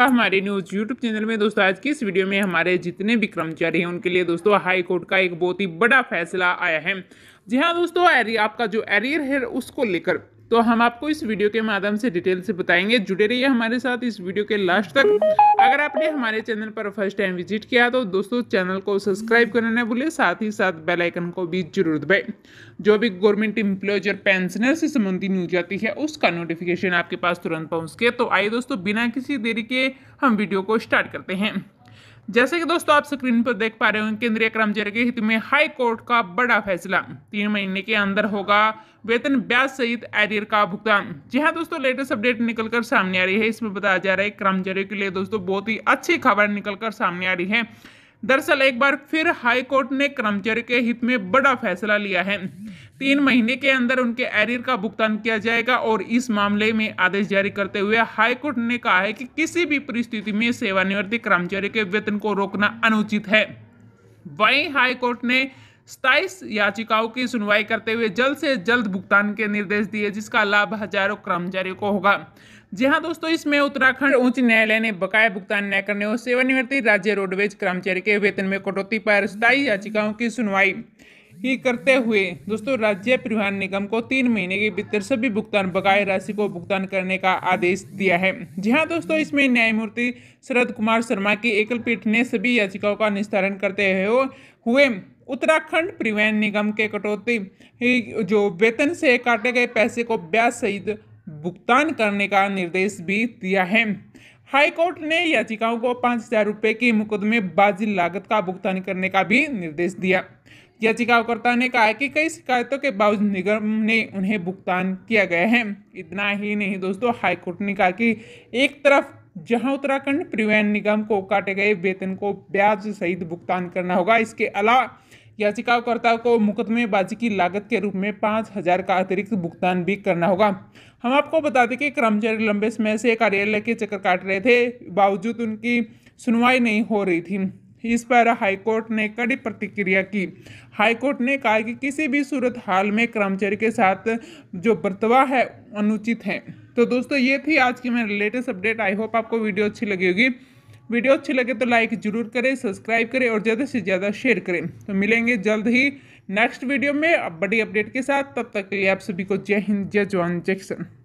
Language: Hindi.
का हमारे न्यूज़ यूट्यूब चैनल में दोस्तों आज की इस वीडियो में हमारे जितने भी कर्मचारी हैं उनके लिए दोस्तों हाई कोर्ट का एक बहुत ही बड़ा फैसला आया है जी हाँ दोस्तों आपका जो एरियर है उसको लेकर तो हम आपको इस वीडियो के माध्यम से डिटेल से बताएंगे जुड़े रहिए हमारे साथ इस वीडियो के लास्ट तक अगर आपने हमारे चैनल पर फर्स्ट टाइम विजिट किया तो दोस्तों चैनल को सब्सक्राइब करना ना भूलें साथ ही साथ बेल आइकन को भी जरूर दबाएं जो भी गवर्नमेंट इम्प्लॉयज और पेंशनर से संबंधित न्यूज आती है उसका नोटिफिकेशन आपके पास तुरंत पहुँच के तो आइए दोस्तों बिना किसी देरी के हम वीडियो को स्टार्ट करते हैं जैसे कि दोस्तों आप स्क्रीन पर देख पा रहे हो केंद्रीय कर्मचारी के हित में हाई कोर्ट का बड़ा फैसला तीन महीने के अंदर होगा वेतन ब्याज सहित एरियर का भुगतान जी हाँ दोस्तों लेटेस्ट अपडेट निकलकर सामने आ रही है इसमें बताया जा रहा है कर्मचारियों के लिए दोस्तों बहुत ही अच्छी खबर निकलकर सामने आ रही है दरअसल एक बार फिर हाई कोर्ट ने कर्मचारी के हित में बड़ा फैसला लिया है तीन महीने के अंदर उनके एरियर का भुगतान किया जाएगा और इस मामले में आदेश जारी करते हुए हाईकोर्ट ने कहा है कि किसी भी परिस्थिति में सेवानिवृत्ति कर्मचारी के वेतन को रोकना अनुचित है वहीं हाईकोर्ट ने सताईस याचिकाओं की सुनवाई करते हुए जल्द से जल्द भुगतान के निर्देश दिए जिसका लाभ हजारों कर्मचारियों को होगा जी हाँ दोस्तों इसमें उत्तराखंड उच्च न्यायालय ने बकाया भुगतान न करने और सेवानिवृत्ति राज्य रोडवेज कर्मचारी के वेतन में कटौती पर स्थायी याचिकाओं की सुनवाई ही करते हुए दोस्तों राज्य परिवहन निगम को तीन महीने के भीतर सभी भुगतान बकाया राशि को भुगतान करने का आदेश दिया है जी हाँ दोस्तों इसमें न्यायमूर्ति शरद कुमार शर्मा की एकल पीठ ने सभी याचिकाओं का निस्तारण करते हुए उत्तराखंड परिवहन निगम के कटौती जो वेतन से काटे गए पैसे को ब्याज सहित भुगतान करने का निर्देश भी दिया है हाईकोर्ट ने याचिकाओं को पाँच हजार रुपये की बाजी लागत का भुगतान करने का भी निर्देश दिया याचिकाकर्ता ने कहा कि कई शिकायतों के बावजूद निगम ने उन्हें भुगतान किया गया है इतना ही नहीं दोस्तों हाईकोर्ट ने कहा कि एक तरफ जहां उत्तराखंड परिवहन निगम को काटे गए वेतन को ब्याज सहित भुगतान करना होगा इसके अलावा याचिकाकर्ता को मुकदमेबाजी की लागत के रूप में पाँच हजार का अतिरिक्त भुगतान भी करना होगा हम आपको बता दें कि कर्मचारी लंबे समय से कार्यालय के चक्कर काट रहे थे बावजूद उनकी सुनवाई नहीं हो रही थी इस पर हाईकोर्ट ने कड़ी प्रतिक्रिया की हाईकोर्ट ने कहा कि किसी भी सूरत हाल में कर्मचारी के साथ जो बर्तवा है अनुचित है तो दोस्तों ये थी आज की मेरी लेटेस्ट अपडेट आई होप आपको वीडियो अच्छी लगी होगी वीडियो अच्छी लगे तो लाइक जरूर करें सब्सक्राइब करें और ज़्यादा से ज़्यादा शेयर करें तो मिलेंगे जल्द ही नेक्स्ट वीडियो में बड़ी अपडेट के साथ तब तक के लिए आप सभी को जय हिंद जय जवान जय किसान